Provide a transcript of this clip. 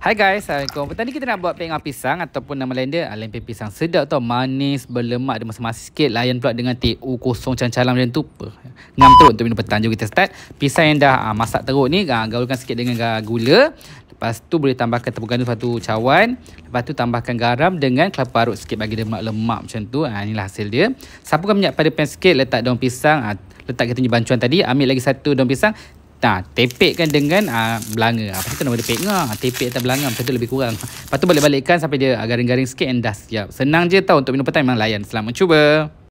Hai guys, Assalamualaikum. Tadi kita nak buat pengang pisang ataupun nama lain dia, ah, lempeng pisang sedap tau. Manis, berlemak, ada masam-masam sikit. Layan pula dengan TU kosong cancalang macam tu. Ngam tu untuk minum petang. Jom kita start. Pisang yang dah uh, masak teruk ni, uh, gaulkan sikit dengan gula. Lepas tu boleh tambahkan tepung gandum satu cawan. Lepas tu tambahkan garam dengan kelapa parut sikit bagi dia lemak-lemak macam tu. Uh, inilah hasil dia. Sapukan minyak pada pan sikit, letak daun pisang. Uh, letak kita punya bancuan tadi. Ambil lagi satu daun pisang. Nah, kan dengan uh, belanga. Apa ah, tu nama dia pekna? Tepek ah, atau belanga macam tu lebih kurang. Lepas tu balik-balikkan sampai dia uh, garing-garing sikit and dah siap. Senang je tau untuk minum petang memang layan. Selamat cuba.